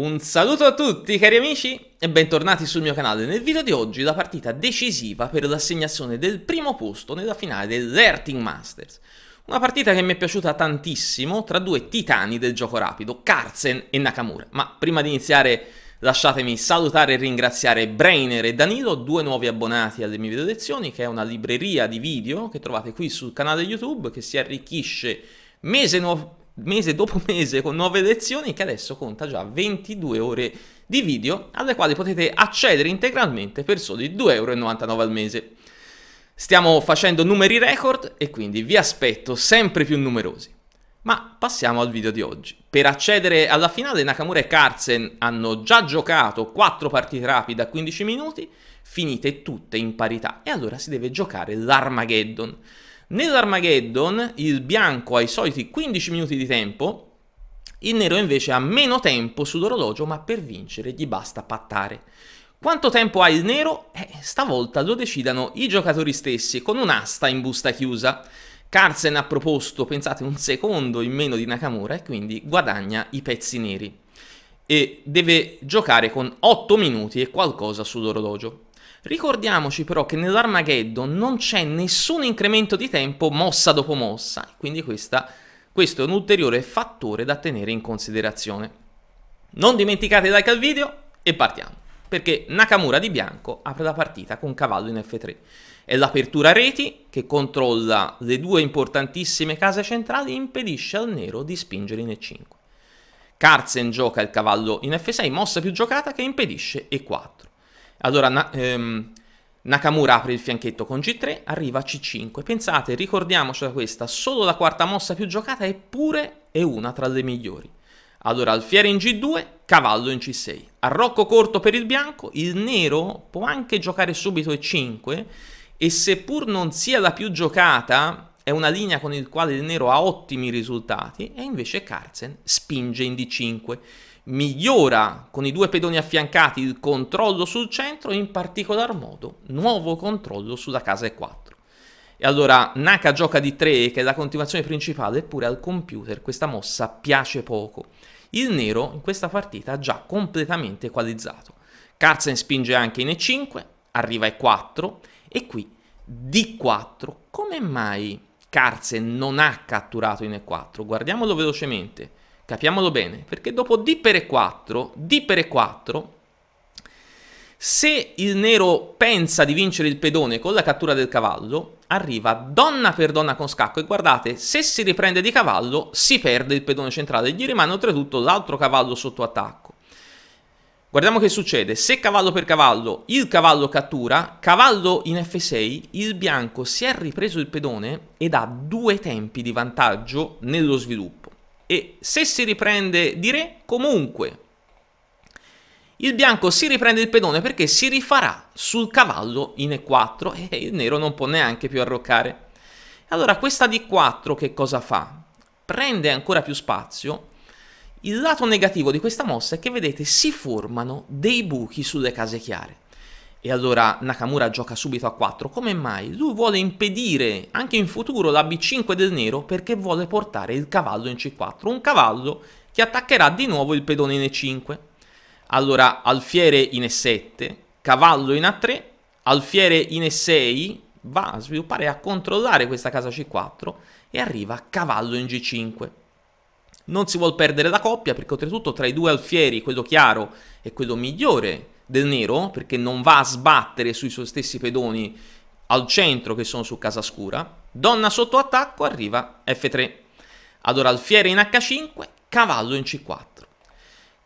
Un saluto a tutti cari amici e bentornati sul mio canale. Nel video di oggi la partita decisiva per l'assegnazione del primo posto nella finale dell'Erting Masters. Una partita che mi è piaciuta tantissimo tra due titani del gioco rapido, Carzen e Nakamura. Ma prima di iniziare lasciatemi salutare e ringraziare Brainer e Danilo, due nuovi abbonati alle mie video lezioni, che è una libreria di video che trovate qui sul canale YouTube che si arricchisce mese, no mese dopo mese con nuove lezioni che adesso conta già 22 ore di video alle quali potete accedere integralmente per soli 2,99 euro al mese. Stiamo facendo numeri record e quindi vi aspetto sempre più numerosi. Ma passiamo al video di oggi. Per accedere alla finale Nakamura e Carlsen hanno già giocato 4 partite rapide a 15 minuti, finite tutte in parità e allora si deve giocare l'Armageddon. Nell'Armageddon il bianco ha i soliti 15 minuti di tempo, il nero invece ha meno tempo sull'orologio, ma per vincere gli basta pattare. Quanto tempo ha il nero? Eh, stavolta lo decidano i giocatori stessi con un'asta in busta chiusa. Carlsen ha proposto, pensate, un secondo in meno di Nakamura e quindi guadagna i pezzi neri. E deve giocare con 8 minuti e qualcosa sull'orologio. Ricordiamoci però che nell'Armageddon non c'è nessun incremento di tempo mossa dopo mossa, quindi questa, questo è un ulteriore fattore da tenere in considerazione. Non dimenticate like al video e partiamo, perché Nakamura di bianco apre la partita con cavallo in F3. È l'apertura reti che controlla le due importantissime case centrali e impedisce al nero di spingere in E5. Carlsen gioca il cavallo in F6, mossa più giocata che impedisce E4. Allora, na ehm, Nakamura apre il fianchetto con G3, arriva a C5. Pensate, ricordiamoci da questa, solo la quarta mossa più giocata eppure è una tra le migliori. Allora, alfiere in G2, cavallo in C6. Arrocco corto per il bianco, il nero può anche giocare subito E5 e seppur non sia la più giocata, è una linea con la quale il nero ha ottimi risultati e invece Carlsen spinge in D5 migliora con i due pedoni affiancati il controllo sul centro, in particolar modo nuovo controllo sulla casa E4. E allora Naka gioca di 3 che è la continuazione principale, eppure al computer questa mossa piace poco. Il nero in questa partita ha già completamente equalizzato. Carlsen spinge anche in E5, arriva E4 e qui D4. Come mai Carlsen non ha catturato in E4? Guardiamolo velocemente. Capiamolo bene, perché dopo D per 4, D per 4, se il nero pensa di vincere il pedone con la cattura del cavallo, arriva donna per donna con scacco e guardate, se si riprende di cavallo si perde il pedone centrale, gli rimane oltretutto l'altro cavallo sotto attacco. Guardiamo che succede, se cavallo per cavallo il cavallo cattura, cavallo in F6, il bianco si è ripreso il pedone ed ha due tempi di vantaggio nello sviluppo e se si riprende di re, comunque il bianco si riprende il pedone perché si rifarà sul cavallo in E4 e il nero non può neanche più arroccare. Allora questa D4 che cosa fa? Prende ancora più spazio. Il lato negativo di questa mossa è che vedete si formano dei buchi sulle case chiare. E allora Nakamura gioca subito a 4. Come mai? Lui vuole impedire anche in futuro la B5 del nero perché vuole portare il cavallo in C4. Un cavallo che attaccherà di nuovo il pedone in E5. Allora alfiere in E7, cavallo in A3, alfiere in E6, va a sviluppare e a controllare questa casa C4 e arriva cavallo in G5. Non si vuole perdere la coppia perché oltretutto tra i due alfieri, quello chiaro e quello migliore, del nero perché non va a sbattere sui suoi stessi pedoni al centro che sono su casa scura. Donna sotto attacco, arriva F3. Allora alfiere in H5, cavallo in C4.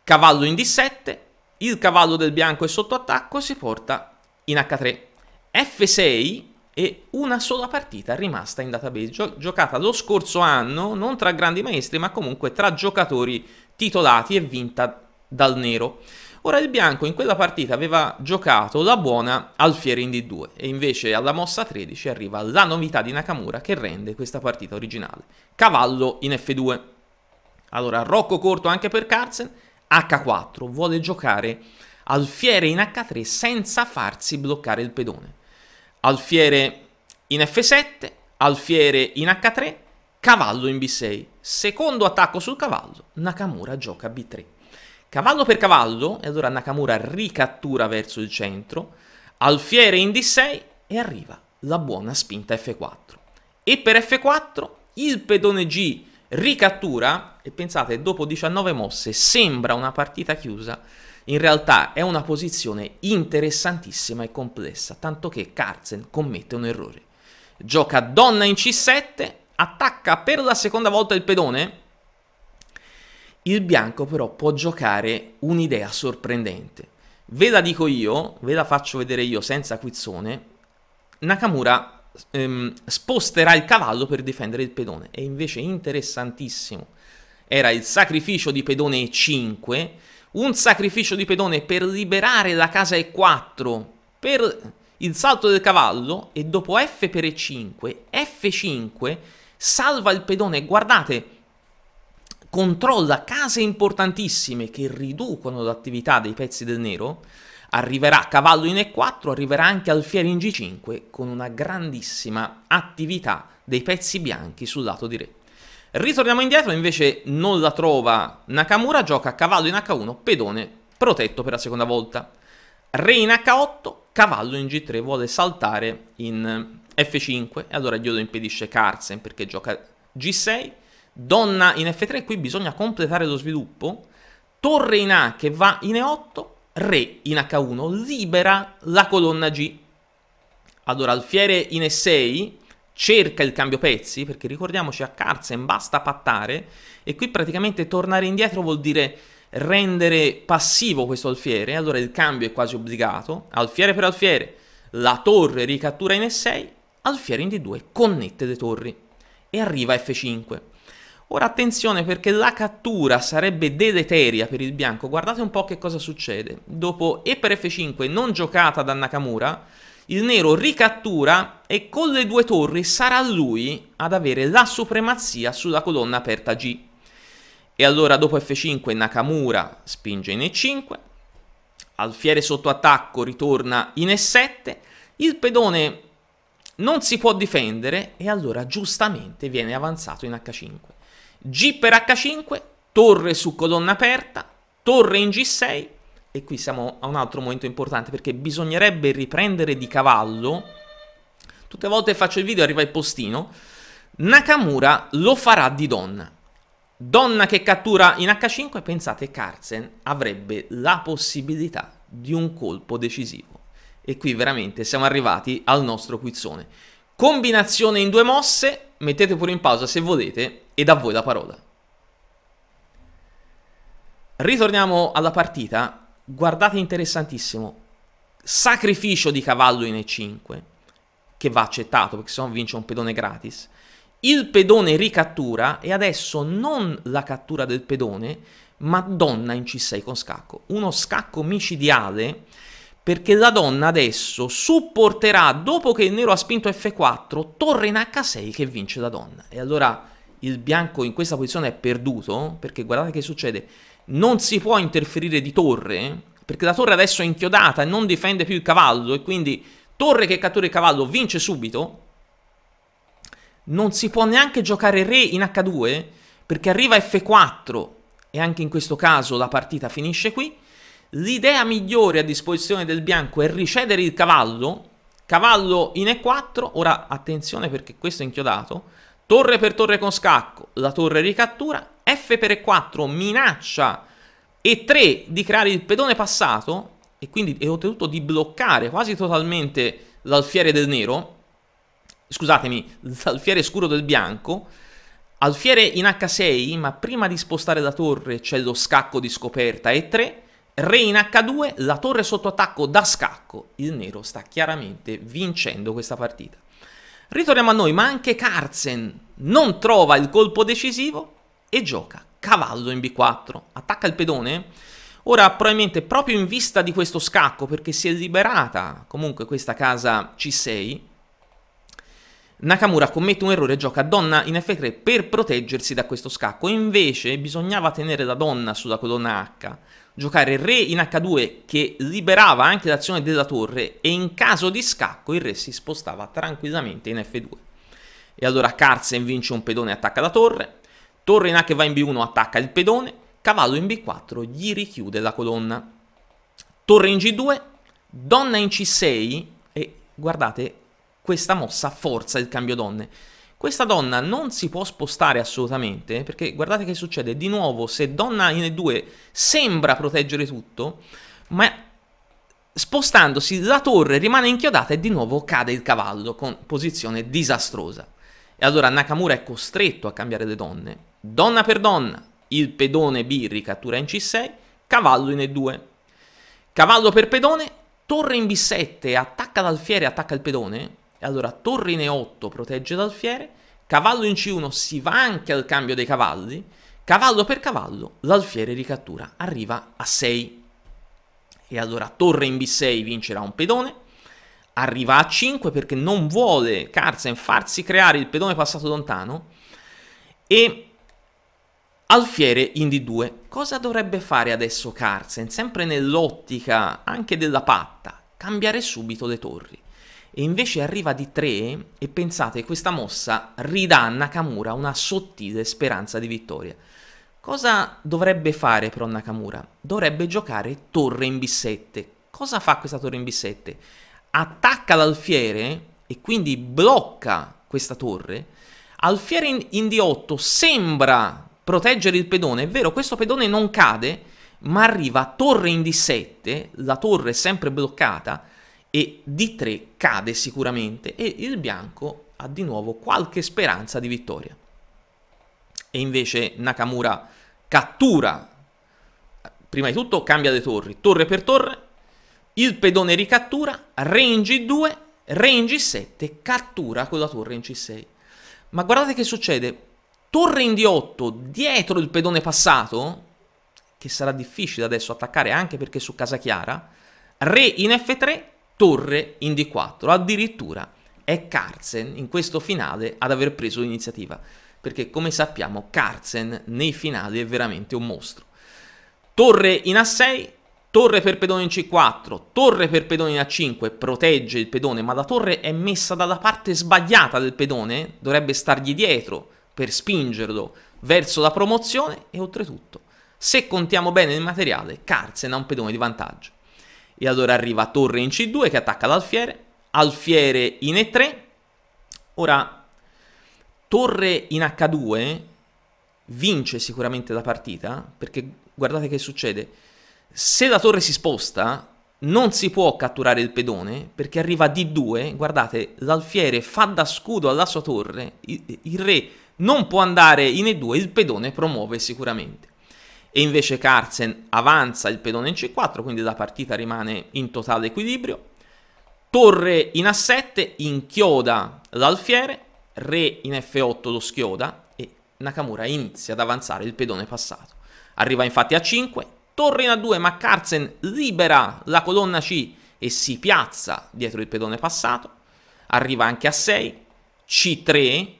Cavallo in D7, il cavallo del bianco è sotto attacco, si porta in H3. F6 e una sola partita rimasta in database, gio giocata lo scorso anno, non tra grandi maestri, ma comunque tra giocatori titolati e vinta dal nero. Ora il bianco in quella partita aveva giocato la buona alfiere in d 2 e invece alla mossa 13 arriva la novità di Nakamura che rende questa partita originale. Cavallo in F2. Allora Rocco corto anche per Carlsen, H4 vuole giocare Alfiere in H3 senza farsi bloccare il pedone. Alfiere in F7, Alfiere in H3, cavallo in B6. Secondo attacco sul cavallo, Nakamura gioca B3 cavallo per cavallo, e allora Nakamura ricattura verso il centro, alfiere in D6 e arriva la buona spinta F4. E per F4 il pedone G ricattura, e pensate, dopo 19 mosse sembra una partita chiusa, in realtà è una posizione interessantissima e complessa, tanto che Carlsen commette un errore. Gioca donna in C7, attacca per la seconda volta il pedone, il bianco però può giocare un'idea sorprendente. Ve la dico io, ve la faccio vedere io senza quizzone. Nakamura ehm, sposterà il cavallo per difendere il pedone. E invece interessantissimo. Era il sacrificio di pedone E5, un sacrificio di pedone per liberare la casa E4, per il salto del cavallo e dopo F per E5, F5 salva il pedone. Guardate, controlla case importantissime che riducono l'attività dei pezzi del nero, arriverà a cavallo in E4, arriverà anche alfiere in G5 con una grandissima attività dei pezzi bianchi sul lato di Re. Ritorniamo indietro, invece non la trova Nakamura, gioca a cavallo in H1, pedone protetto per la seconda volta. Re in H8, cavallo in G3, vuole saltare in F5 e allora glielo impedisce Carsen perché gioca G6 Donna in F3, qui bisogna completare lo sviluppo. Torre in A che va in E8, Re in H1, libera la colonna G. Allora Alfiere in E6 cerca il cambio pezzi, perché ricordiamoci a Carzen basta pattare, e qui praticamente tornare indietro vuol dire rendere passivo questo alfiere, allora il cambio è quasi obbligato, alfiere per alfiere, la torre ricattura in E6, alfiere in D2, connette le torri e arriva F5. Ora attenzione perché la cattura sarebbe deleteria per il bianco, guardate un po' che cosa succede. Dopo E per F5 non giocata da Nakamura, il nero ricattura e con le due torri sarà lui ad avere la supremazia sulla colonna aperta G. E allora dopo F5 Nakamura spinge in E5, Alfiere sotto attacco ritorna in E7, il pedone non si può difendere e allora giustamente viene avanzato in H5. G per H5, torre su colonna aperta, torre in G6 e qui siamo a un altro momento importante perché bisognerebbe riprendere di cavallo. Tutte le volte faccio il video arriva il postino. Nakamura lo farà di donna. Donna che cattura in H5, pensate Carlsen avrebbe la possibilità di un colpo decisivo. E qui veramente siamo arrivati al nostro quizzone. Combinazione in due mosse, mettete pure in pausa se volete, ed a voi la parola. Ritorniamo alla partita. Guardate interessantissimo. Sacrificio di cavallo in E5, che va accettato perché se no vince un pedone gratis. Il pedone ricattura e adesso non la cattura del pedone, ma donna in C6 con scacco. Uno scacco micidiale perché la donna adesso supporterà, dopo che il nero ha spinto F4, torre in H6 che vince la donna. E allora il bianco in questa posizione è perduto, perché guardate che succede, non si può interferire di torre, perché la torre adesso è inchiodata e non difende più il cavallo, e quindi torre che cattura il cavallo vince subito, non si può neanche giocare re in H2, perché arriva F4, e anche in questo caso la partita finisce qui, l'idea migliore a disposizione del bianco è ricedere il cavallo, cavallo in E4, ora attenzione perché questo è inchiodato, torre per torre con scacco, la torre ricattura, F per E4 minaccia E3 di creare il pedone passato e quindi e oltretutto di bloccare quasi totalmente l'alfiere del nero, scusatemi, l'alfiere scuro del bianco, alfiere in H6, ma prima di spostare la torre c'è lo scacco di scoperta E3, re in H2, la torre sotto attacco da scacco, il nero sta chiaramente vincendo questa partita. Ritorniamo a noi, ma anche Carlsen non trova il colpo decisivo e gioca cavallo in B4. Attacca il pedone. Ora, probabilmente proprio in vista di questo scacco, perché si è liberata comunque questa casa C6, Nakamura commette un errore e gioca donna in F3 per proteggersi da questo scacco, invece bisognava tenere la donna sulla colonna H, giocare re in H2 che liberava anche l'azione della torre e in caso di scacco il re si spostava tranquillamente in F2. E allora Carlsen vince un pedone e attacca la torre, torre in H che va in B1 attacca il pedone, cavallo in B4 gli richiude la colonna. Torre in G2, donna in C6 e guardate questa mossa forza il cambio donne. Questa donna non si può spostare assolutamente, perché guardate che succede, di nuovo se donna in E2 sembra proteggere tutto, ma spostandosi la torre rimane inchiodata e di nuovo cade il cavallo con posizione disastrosa. E allora Nakamura è costretto a cambiare le donne. Donna per donna, il pedone B ricattura in C6, cavallo in E2. Cavallo per pedone, torre in B7, attacca l'alfiere, attacca il pedone, e allora torre in E8 protegge l'alfiere, cavallo in C1 si va anche al cambio dei cavalli, cavallo per cavallo l'alfiere ricattura, arriva a 6. E allora torre in B6 vincerà un pedone, arriva a 5 perché non vuole Carsen farsi creare il pedone passato lontano e alfiere in D2. Cosa dovrebbe fare adesso Carsen, Sempre nell'ottica anche della patta, cambiare subito le torri e invece arriva di 3 e pensate questa mossa ridà a Nakamura una sottile speranza di vittoria. Cosa dovrebbe fare però Nakamura? Dovrebbe giocare torre in B7. Cosa fa questa torre in B7? Attacca l'alfiere e quindi blocca questa torre. Alfiere in, in D8 sembra proteggere il pedone, è vero, questo pedone non cade, ma arriva torre in D7, la torre è sempre bloccata, e D3 cade sicuramente e il bianco ha di nuovo qualche speranza di vittoria. E invece Nakamura cattura, prima di tutto cambia le torri, torre per torre, il pedone ricattura, re in G2, re in G7, cattura con la torre in C6. Ma guardate che succede, torre in D8 dietro il pedone passato, che sarà difficile adesso attaccare anche perché su casa chiara, re in F3, torre in D4. Addirittura è Carlsen in questo finale ad aver preso l'iniziativa, perché come sappiamo Carlsen nei finali è veramente un mostro. Torre in A6, torre per pedone in C4, torre per pedone in A5, protegge il pedone, ma la torre è messa dalla parte sbagliata del pedone, dovrebbe stargli dietro per spingerlo verso la promozione e oltretutto, se contiamo bene il materiale, Carlsen ha un pedone di vantaggio. E allora arriva Torre in C2 che attacca l'alfiere, alfiere in E3. Ora, Torre in H2 vince sicuramente la partita, perché guardate che succede. Se la torre si sposta, non si può catturare il pedone perché arriva D2, guardate, l'alfiere fa da scudo alla sua torre, il, il, re non può andare in E2, il pedone promuove sicuramente e invece Carsen avanza il pedone in C4, quindi la partita rimane in totale equilibrio. Torre in A7 inchioda l'alfiere, re in F8 lo schioda e Nakamura inizia ad avanzare il pedone passato. Arriva infatti a 5, torre in A2 ma Carsen libera la colonna C e si piazza dietro il pedone passato. Arriva anche a 6, C3,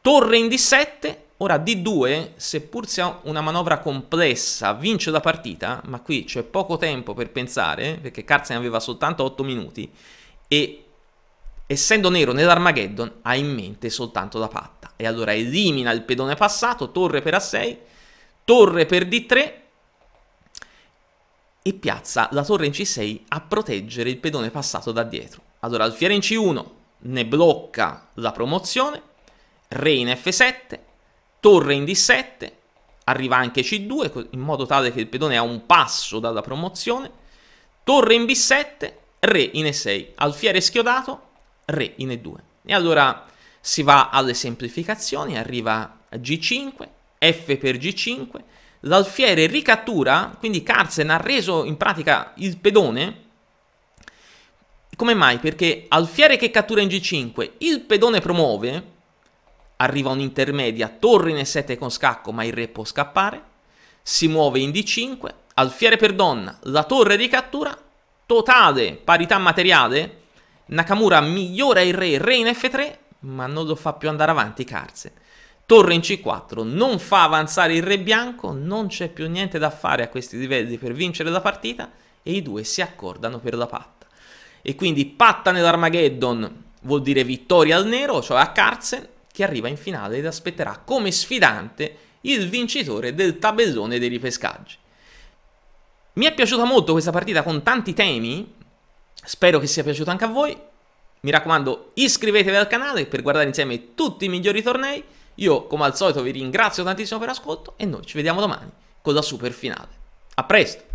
torre in D7 Ora D2, seppur sia una manovra complessa, vince la partita, ma qui c'è poco tempo per pensare, perché Carlsen aveva soltanto 8 minuti, e essendo nero nell'Armageddon ha in mente soltanto la patta. E allora elimina il pedone passato, torre per A6, torre per D3, e piazza la torre in C6 a proteggere il pedone passato da dietro. Allora alfiere in C1 ne blocca la promozione, re in F7, torre in D7, arriva anche C2 in modo tale che il pedone ha un passo dalla promozione, torre in B7, re in E6, alfiere schiodato, re in E2. E allora si va alle semplificazioni, arriva G5, F per G5, l'alfiere ricattura, quindi Carlsen ha reso in pratica il pedone. Come mai? Perché alfiere che cattura in G5, il pedone promuove, arriva un'intermedia, torre in E7 con scacco, ma il re può scappare, si muove in D5, alfiere per donna, la torre di cattura, totale, parità materiale, Nakamura migliora il re, re in F3, ma non lo fa più andare avanti Carse. Torre in C4, non fa avanzare il re bianco, non c'è più niente da fare a questi livelli per vincere la partita e i due si accordano per la patta. E quindi patta nell'Armageddon vuol dire vittoria al nero, cioè a Carsen, che arriva in finale ed aspetterà come sfidante il vincitore del tabellone dei ripescaggi. Mi è piaciuta molto questa partita con tanti temi, spero che sia piaciuta anche a voi. Mi raccomando iscrivetevi al canale per guardare insieme tutti i migliori tornei. Io come al solito vi ringrazio tantissimo per l'ascolto e noi ci vediamo domani con la super finale. A presto!